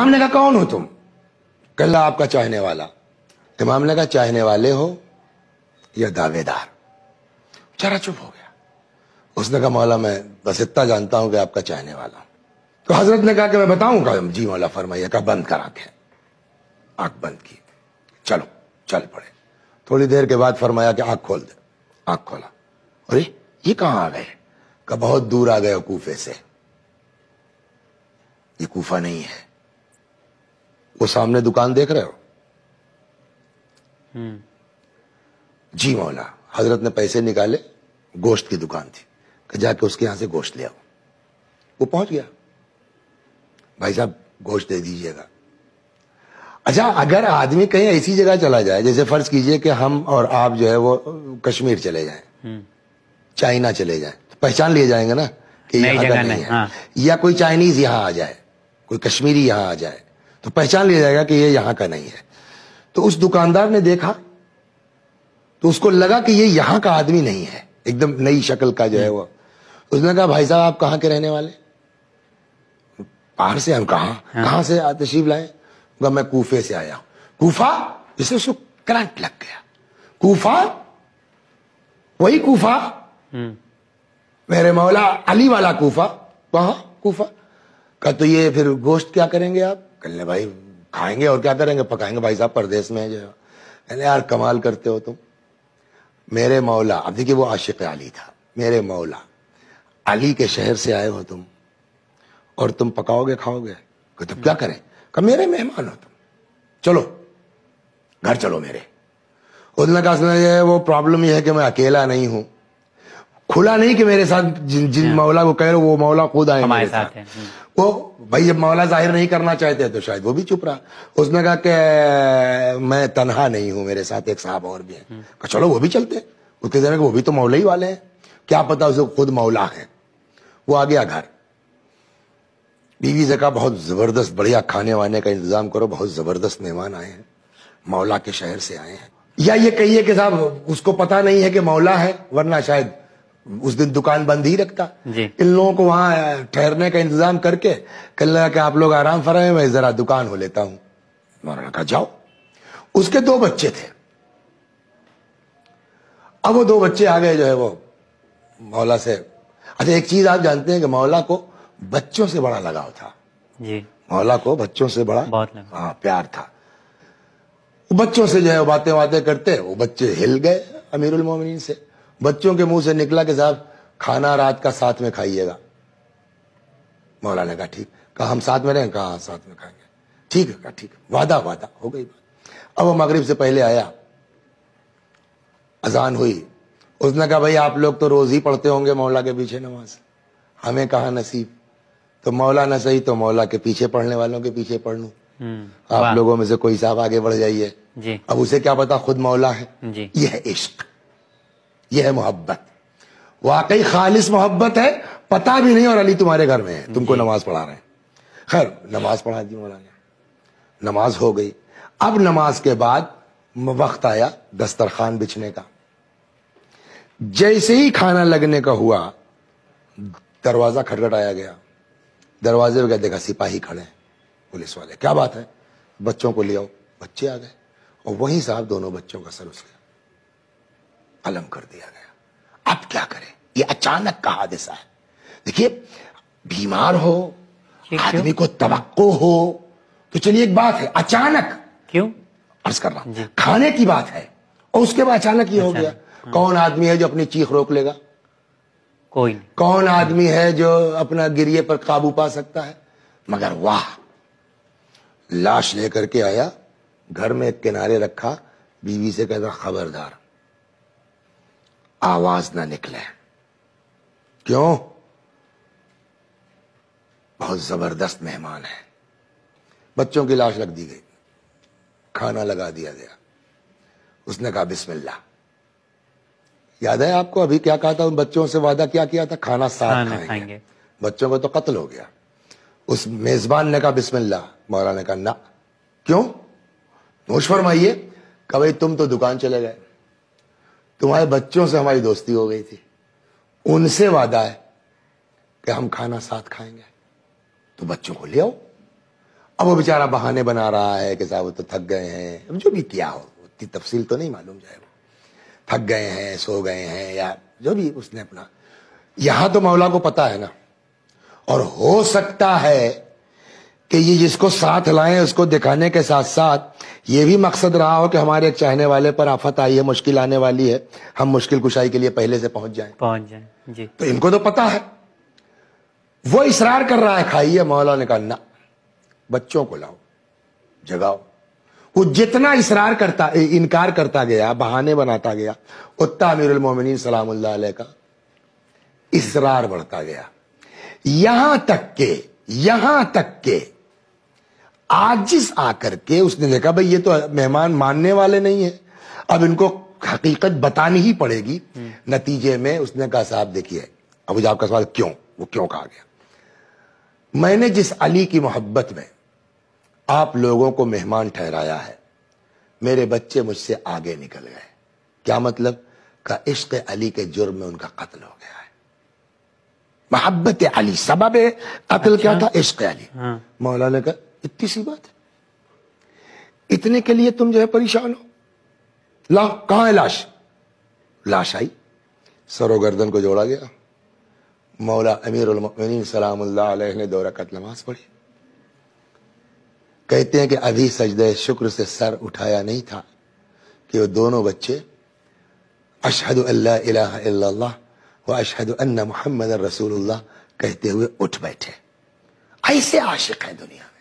इमाम ने कहा कौन हो तुम कल्ला आपका चाहने वाला इमाम तो ने कहा चाहने वाले हो या दावेदार चारा चुप हो गया उसने कहा मौला मैं बस इतना जानता हूं कि आपका चाहने वाला तो हजरत ने कहा कि मैं बताऊंगा जी मौला फरमाइए कहा बंद कर आंखें आंख बंद की चलो चल पड़े थोड़ी देर के बाद फरमाया कि आंख खोल दे आंख खोला अरे ये कहां आ गए कहा बहुत दूर आ गए कूफे से ये कूफा नहीं है वो सामने दुकान देख रहे हो हम्म। जी मौला हजरत ने पैसे निकाले गोश्त की दुकान थी जाके उसके यहां से गोश्त ले आओ वो पहुंच गया भाई साहब गोश्त दे दीजिएगा अच्छा अगर आदमी कहीं ऐसी जगह चला जाए जैसे फर्ज कीजिए कि हम और आप जो है वो कश्मीर चले जाए हम्म। चाइना चले जाए तो पहचान लिए जाएंगे ना कि यहाँ नहीं, नहीं है हाँ। या कोई चाइनीज यहां आ जाए कोई कश्मीरी यहां आ जाए तो पहचान लिया जाएगा कि ये यहां का नहीं है तो उस दुकानदार ने देखा तो उसको लगा कि ये यहां का आदमी नहीं है एकदम नई शक्ल का जो है वो तो उसने कहा भाई साहब आप कहां के रहने वाले बाहर से हम कहा हाँ। कहां से तशीफ लाए मैं कूफे से आया कूफा जिससे उसको करंट लग गया कूफा वही कूफा हम्म। मेरे मौला अली वाला कूफा वहां कूफा का तो ये फिर गोश्त क्या करेंगे आप कहने भाई खाएंगे और क्या करेंगे पकाएंगे भाई साहब परदेश में जो कहने यार कमाल करते हो तुम मेरे मौला अब देखिए वो आशिक अली था मेरे मौला अली के शहर से आए हो तुम और तुम पकाओगे खाओगे तो तुम क्या करें कहा मेरे मेहमान हो तुम चलो घर चलो मेरे उसने कहा वो प्रॉब्लम ये है कि मैं अकेला नहीं हूं खुला नहीं कि मेरे साथ जिन जिन हाँ। मौला को कह रहे वो मौला खुद आए हमारे साथ, हम्म। वो भाई जब मौला जाहिर नहीं करना चाहते तो शायद वो भी चुप रहा उसने कहा कि मैं तनहा नहीं हूं मेरे साथ एक साहब और भी है हम्म। चलो वो भी चलते उसके जरा वो भी तो मौला ही वाले हैं क्या पता उसे खुद मौला है वो आ गया घर बीवी से कहा बहुत जबरदस्त बढ़िया खाने वाने का इंतजाम करो बहुत जबरदस्त मेहमान आए हैं मौला के शहर से आए हैं या ये कहिए कि साहब उसको पता नहीं है कि मौला है वरना शायद उस दिन दुकान बंद ही रखता इन लोगों को वहां ठहरने का इंतजाम करके कल लगा कि आप लोग आराम फरमाए मैं जरा दुकान हो लेता हूं कहा जाओ उसके दो बच्चे थे अब वो दो बच्चे आ गए जो है वो मौला से अच्छा एक चीज आप जानते हैं कि मौला को बच्चों से बड़ा लगाव था जी मौला को बच्चों से बड़ा बहुत हाँ प्यार था बच्चों से जो है बातें बातें करते वो बच्चे हिल गए अमीरुल मोमिन से बच्चों के मुंह से निकला कि साहब खाना रात का साथ में खाइएगा मौला ने कहा ठीक कहा हम साथ में रहें कहा हाँ, साथ में खाएंगे ठीक है कहा ठीक वादा वादा हो गई अब वो मगरिब से पहले आया अजान हुई उसने कहा भाई आप लोग तो रोज ही पढ़ते होंगे मौला के पीछे नमाज हमें कहा नसीब तो मौला ना सही तो मौला के पीछे पढ़ने वालों के पीछे पढ़ लू हम्म, आप लोगों में से कोई साहब आगे बढ़ जाइए अब उसे क्या पता खुद मौला है यह इश्क यह है मोहब्बत वाकई खालिश मोहब्बत है पता भी नहीं और अली तुम्हारे घर में है तुमको नमाज पढ़ा रहे हैं खैर नमाज पढ़ा दी मौलाना नमाज हो गई अब नमाज के बाद वक्त आया दस्तरखान बिछने का जैसे ही खाना लगने का हुआ दरवाजा खटखटाया गया दरवाजे पर देखा सिपाही खड़े हैं पुलिस वाले क्या बात है बच्चों को ले आओ बच्चे आ गए और वहीं साहब दोनों बच्चों का सर उसके कलम कर दिया गया अब क्या करें ये अचानक का हादसा है देखिए बीमार हो आदमी को तवक्को हो तो चलिए एक बात है अचानक क्यों अर्ज कर रहा खाने की बात है और उसके बाद अचानक ये हो अच्छा। गया कौन आदमी है जो अपनी चीख रोक लेगा कोई कौन आदमी है जो अपना गिरिए पर काबू पा सकता है मगर वाह लाश लेकर के आया घर में एक किनारे रखा बीवी से कहता खबरदार आवाज ना निकले क्यों बहुत जबरदस्त मेहमान है बच्चों की लाश रख दी गई खाना लगा दिया गया उसने कहा बिस्मिल्ला याद है आपको अभी क्या कहा था उन बच्चों से वादा क्या किया था खाना साथ खाएंगे।, खाएंगे बच्चों को तो कत्ल हो गया उस मेजबान ने कहा बिस्मिल्ला मौलाना ने कहा ना क्यों नोश फरमाइए कहा भाई तुम तो दुकान चले गए तुम्हारे बच्चों से हमारी दोस्ती हो गई थी उनसे वादा है कि हम खाना साथ खाएंगे तो बच्चों को ले आओ अब वो बेचारा बहाने बना रहा है कि साहब वो तो थक गए हैं अब जो भी किया हो उतनी तफसील तो नहीं मालूम जाए थक गए हैं सो गए हैं या जो भी उसने अपना यहां तो मौला को पता है ना और हो सकता है कि ये जिसको साथ लाए उसको दिखाने के साथ साथ ये भी मकसद रहा हो कि हमारे एक चाहने वाले पर आफत आई है मुश्किल आने वाली है हम मुश्किल कुशाई के लिए पहले से पहुंच जाए पहुंच जाए जी तो इनको तो पता है वो इसरार कर रहा है खाइए मौला निकालना बच्चों को लाओ जगाओ वो जितना इसरार करता इनकार करता गया बहाने बनाता गया उतना अमीरुल मोमिनीन सलाम का इसरार बढ़ता गया यहां तक के यहां तक के आजिस आकर के उसने देखा भाई ये तो मेहमान मानने वाले नहीं है अब इनको हकीकत बतानी ही पड़ेगी हम्म। नतीजे में उसने कहा साहब देखिए अब मुझे आपका सवाल क्यों वो क्यों कहा गया मैंने जिस अली की मोहब्बत में आप लोगों को मेहमान ठहराया है मेरे बच्चे मुझसे आगे निकल गए क्या मतलब का इश्क अली के जुर्म में उनका कत्ल हो गया है मोहब्बत अली सबब कत्ल अच्छा। क्या था इश्क अली हाँ। मौलाना का इतनी सी बात है इतने के लिए तुम जो है परेशान हो ला कहा है लाश लाश आई सरो गर्दन को जोड़ा गया मौला अमीर सलाम ने दो रकत नमाज पढ़ी कहते हैं कि अभी सजद शुक्र से सर उठाया नहीं था कि वो दोनों बच्चे अशहद अल्लाह व अशहद अन्ना मोहम्मद रसूल कहते हुए उठ बैठे ऐसे आशिक है दुनिया में